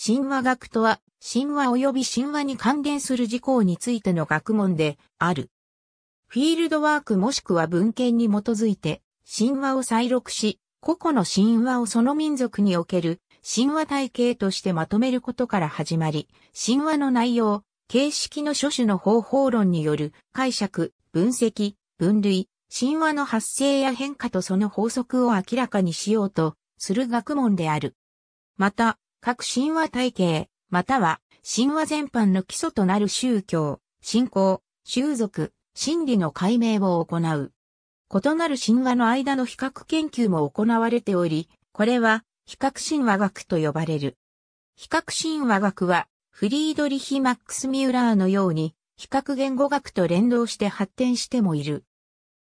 神話学とは、神話及び神話に関連する事項についての学問である。フィールドワークもしくは文献に基づいて、神話を再録し、個々の神話をその民族における神話体系としてまとめることから始まり、神話の内容、形式の諸種の方法論による解釈、分析、分類、神話の発生や変化とその法則を明らかにしようとする学問である。また、各神話体系、または神話全般の基礎となる宗教、信仰、習俗、真理の解明を行う。異なる神話の間の比較研究も行われており、これは比較神話学と呼ばれる。比較神話学は、フリードリヒ・マックス・ミューラーのように、比較言語学と連動して発展してもいる。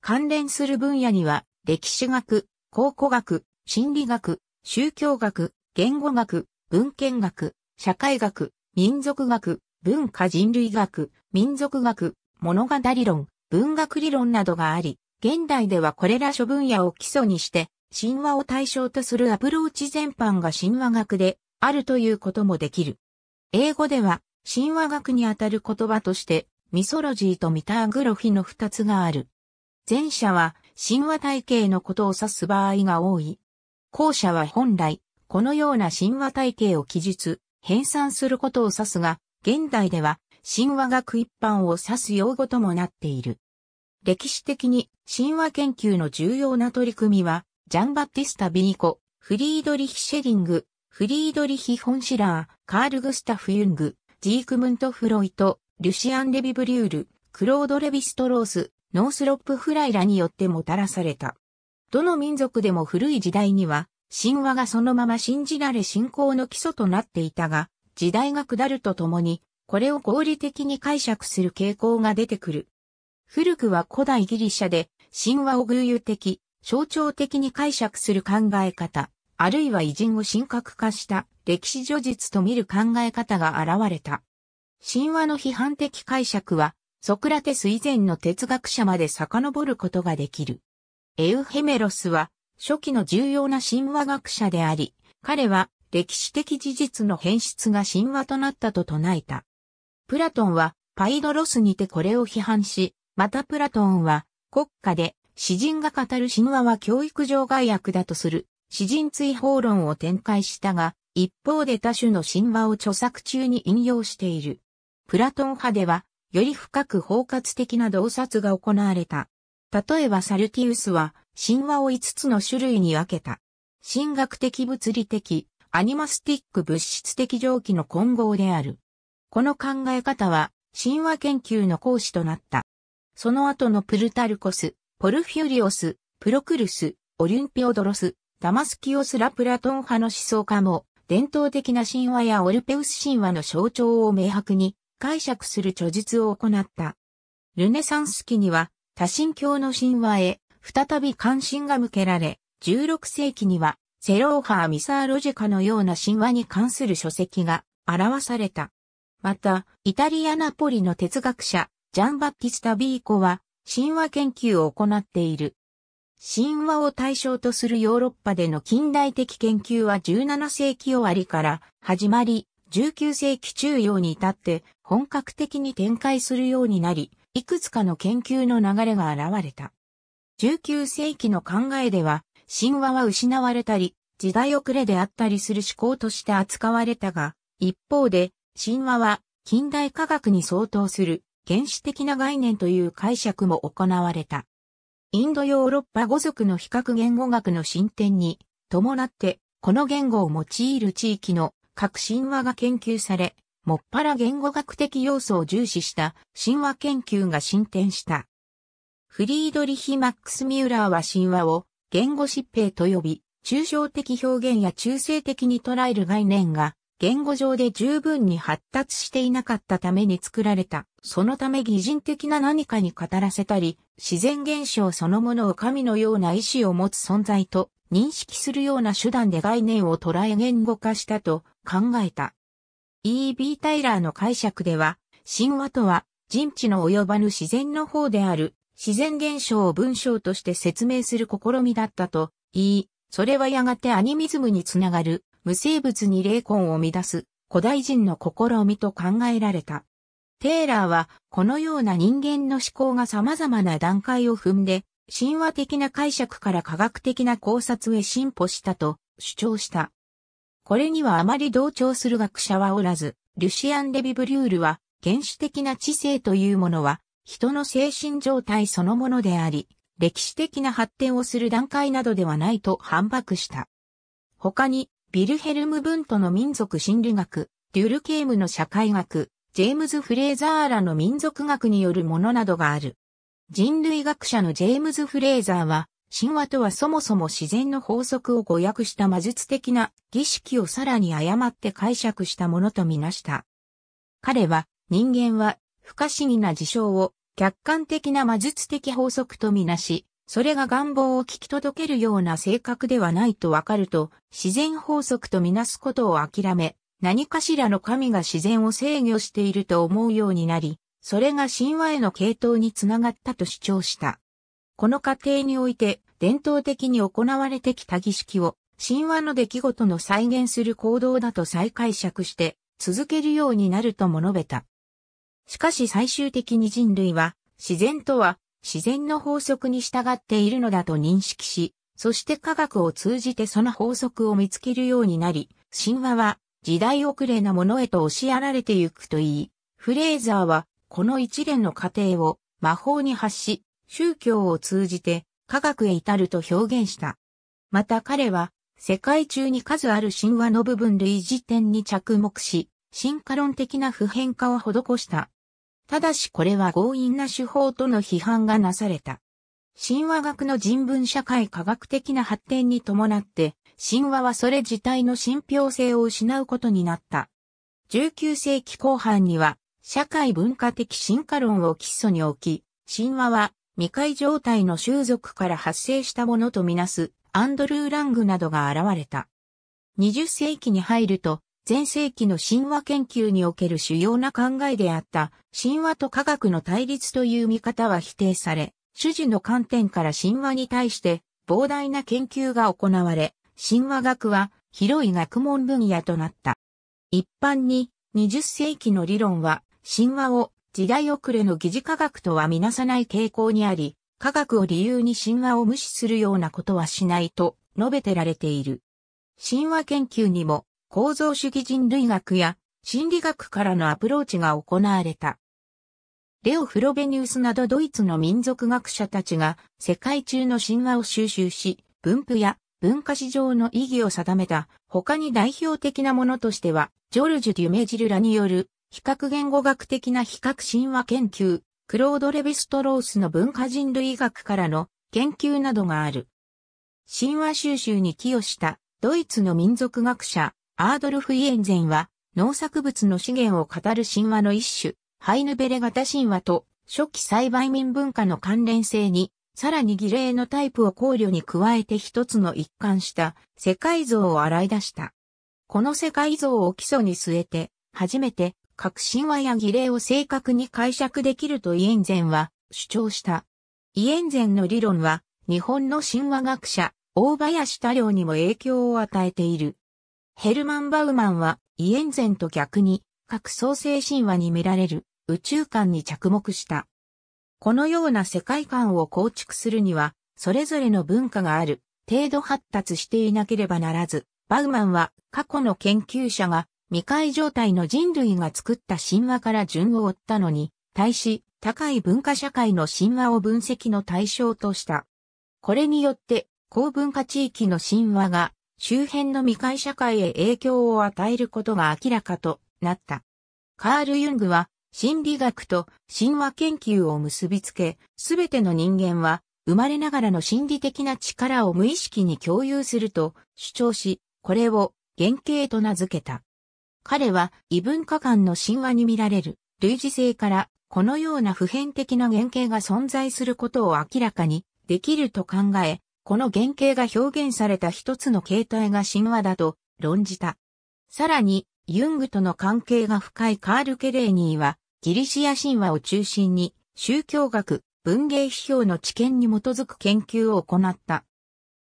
関連する分野には、歴史学、考古学、心理学、宗教学、言語学、文献学、社会学、民族学、文化人類学、民族学、物語論、文学理論などがあり、現代ではこれら諸分野を基礎にして、神話を対象とするアプローチ全般が神話学であるということもできる。英語では神話学にあたる言葉としてミソロジーとミターグロフィの二つがある。前者は神話体系のことを指す場合が多い。後者は本来このような神話体系を記述、編纂することを指すが、現代では神話学一般を指す用語ともなっている。歴史的に神話研究の重要な取り組みは、ジャンバッティスタ・ビニコ、フリードリヒ・シェリング、フリードリヒ・ホンシラー、カール・グスタフ・ユング、ジークムント・フロイト、リュシアン・レビブリュール、クロード・レヴィストロース、ノースロップ・フライラによってもたらされた。どの民族でも古い時代には神話がそのまま信じられ信仰の基礎となっていたが、時代が下るとともに、これを合理的に解釈する傾向が出てくる。古くは古代ギリシャで、神話を偶有的、象徴的に解釈する考え方、あるいは偉人を神格化した歴史叙述と見る考え方が現れた。神話の批判的解釈は、ソクラテス以前の哲学者まで遡ることができる。エウヘメロスは、初期の重要な神話学者であり、彼は歴史的事実の変質が神話となったと唱えた。プラトンはパイドロスにてこれを批判し、またプラトンは国家で詩人が語る神話は教育上害悪だとする詩人追放論を展開したが、一方で他種の神話を著作中に引用している。プラトン派では、より深く包括的な洞察が行われた。例えばサルティウスは、神話を5つの種類に分けた。神学的物理的、アニマスティック物質的蒸気の混合である。この考え方は、神話研究の講師となった。その後のプルタルコス、ポルフィュリオス、プロクルス、オリンピオドロス、ダマスキオスラプラトン派の思想家も、伝統的な神話やオルペウス神話の象徴を明白に解釈する著述を行った。ルネサンス期には、多神教の神話へ再び関心が向けられ、16世紀には、セローハー・ミサー・ロジカのような神話に関する書籍が表された。また、イタリア・ナポリの哲学者、ジャンバッティスタ・ビーコは、神話研究を行っている。神話を対象とするヨーロッパでの近代的研究は17世紀終わりから始まり、19世紀中央に至って本格的に展開するようになり、いくつかの研究の流れが現れた。19世紀の考えでは、神話は失われたり、時代遅れであったりする思考として扱われたが、一方で、神話は近代科学に相当する原始的な概念という解釈も行われた。インドヨーロッパ語族の比較言語学の進展に伴って、この言語を用いる地域の各神話が研究され、もっぱら言語学的要素を重視した神話研究が進展した。フリードリヒ・マックス・ミューラーは神話を言語疾病と呼び、抽象的表現や中性的に捉える概念が言語上で十分に発達していなかったために作られた。そのため擬人的な何かに語らせたり、自然現象そのものを神のような意志を持つ存在と認識するような手段で概念を捉え言語化したと考えた。E.B. タイラーの解釈では、神話とは人知の及ばぬ自然の方である自然現象を文章として説明する試みだったと言い、それはやがてアニミズムにつながる無生物に霊魂を乱す古代人の試みと考えられた。テイラーはこのような人間の思考が様々な段階を踏んで神話的な解釈から科学的な考察へ進歩したと主張した。これにはあまり同調する学者はおらず、リュシアン・デビブリュールは原始的な知性というものは人の精神状態そのものであり、歴史的な発展をする段階などではないと反駁した。他に、ビルヘルム・ブントの民族心理学、デュルケームの社会学、ジェームズ・フレーザーらの民族学によるものなどがある。人類学者のジェームズ・フレーザーは、神話とはそもそも自然の法則を誤訳した魔術的な儀式をさらに誤って解釈したものとみなした。彼は、人間は不可思議な事象を客観的な魔術的法則とみなし、それが願望を聞き届けるような性格ではないとわかると、自然法則とみなすことを諦め、何かしらの神が自然を制御していると思うようになり、それが神話への系統につながったと主張した。この過程において、伝統的に行われてきた儀式を、神話の出来事の再現する行動だと再解釈して、続けるようになるとも述べた。しかし最終的に人類は自然とは自然の法則に従っているのだと認識し、そして科学を通じてその法則を見つけるようになり、神話は時代遅れなものへと押しやられてゆくといい、フレーザーはこの一連の過程を魔法に発し、宗教を通じて科学へ至ると表現した。また彼は世界中に数ある神話の部分類似点に着目し、進化論的な普遍化を施した。ただしこれは強引な手法との批判がなされた。神話学の人文社会科学的な発展に伴って、神話はそれ自体の信憑性を失うことになった。19世紀後半には、社会文化的進化論を基礎に置き、神話は未開状態の習俗から発生したものとみなすアンドルー・ラングなどが現れた。20世紀に入ると、前世紀の神話研究における主要な考えであった神話と科学の対立という見方は否定され、主事の観点から神話に対して膨大な研究が行われ、神話学は広い学問分野となった。一般に20世紀の理論は神話を時代遅れの疑似科学とはみなさない傾向にあり、科学を理由に神話を無視するようなことはしないと述べてられている。神話研究にも構造主義人類学や心理学からのアプローチが行われた。レオ・フロベニウスなどドイツの民族学者たちが世界中の神話を収集し、分布や文化史上の意義を定めた他に代表的なものとしては、ジョルジュ・デュメジルらによる比較言語学的な比較神話研究、クロード・レヴィストロースの文化人類学からの研究などがある。神話収集に寄与したドイツの民族学者アードルフ・イエンゼンは、農作物の資源を語る神話の一種、ハイヌベレ型神話と、初期栽培民文化の関連性に、さらに儀礼のタイプを考慮に加えて一つの一貫した世界像を洗い出した。この世界像を基礎に据えて、初めて各神話や儀礼を正確に解釈できるとイエンゼンは主張した。イエンゼンの理論は日本の神話学者、大林太郎にも影響を与えている。ヘルマン・バウマンは、イエンゼンと逆に、各創生神話に見られる宇宙観に着目した。このような世界観を構築するには、それぞれの文化がある、程度発達していなければならず、バウマンは過去の研究者が未開状態の人類が作った神話から順を追ったのに、対し、高い文化社会の神話を分析の対象とした。これによって、高文化地域の神話が周辺の未開社会へ影響を与えることが明らかとなった。カール・ユングは心理学と神話研究を結びつけ、すべての人間は生まれながらの心理的な力を無意識に共有すると主張し、これを原型と名付けた。彼は異文化間の神話に見られる類似性からこのような普遍的な原型が存在することを明らかにできると考え、この原型が表現された一つの形態が神話だと論じた。さらに、ユングとの関係が深いカール・ケレーニーは、ギリシア神話を中心に、宗教学、文芸批評の知見に基づく研究を行った。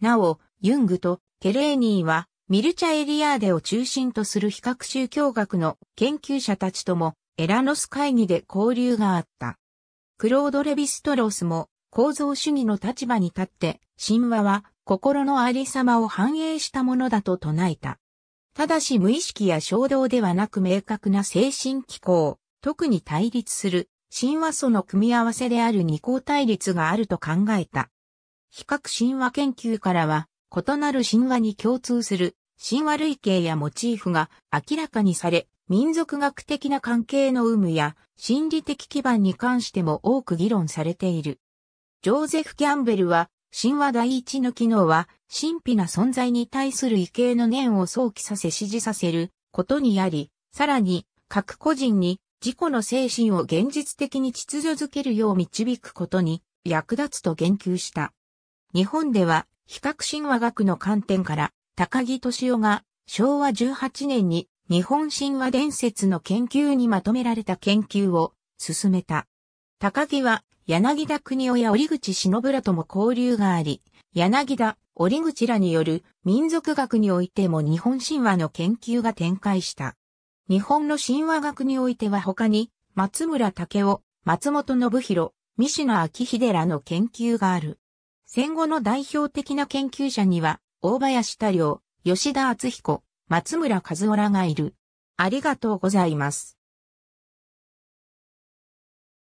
なお、ユングとケレーニーは、ミルチャ・エリアーデを中心とする比較宗教学の研究者たちとも、エラノス会議で交流があった。クロード・レヴィストロースも構造主義の立場に立って、神話は心のありさまを反映したものだと唱えた。ただし無意識や衝動ではなく明確な精神機構、特に対立する神話素の組み合わせである二項対立があると考えた。比較神話研究からは、異なる神話に共通する神話類型やモチーフが明らかにされ、民族学的な関係の有無や心理的基盤に関しても多く議論されている。ジョーゼフ・キャンベルは、神話第一の機能は、神秘な存在に対する異形の念を想起させ支持させることにあり、さらに、各個人に自己の精神を現実的に秩序づけるよう導くことに役立つと言及した。日本では、比較神話学の観点から、高木敏夫が昭和18年に日本神話伝説の研究にまとめられた研究を進めた。高木は柳田国夫や折口忍らとも交流があり、柳田、折口らによる民族学においても日本神話の研究が展開した。日本の神話学においては他に、松村武夫、松本信弘、三品明秀らの研究がある。戦後の代表的な研究者には、大林太良、吉田厚彦、松村和夫らがいる。ありがとうございます。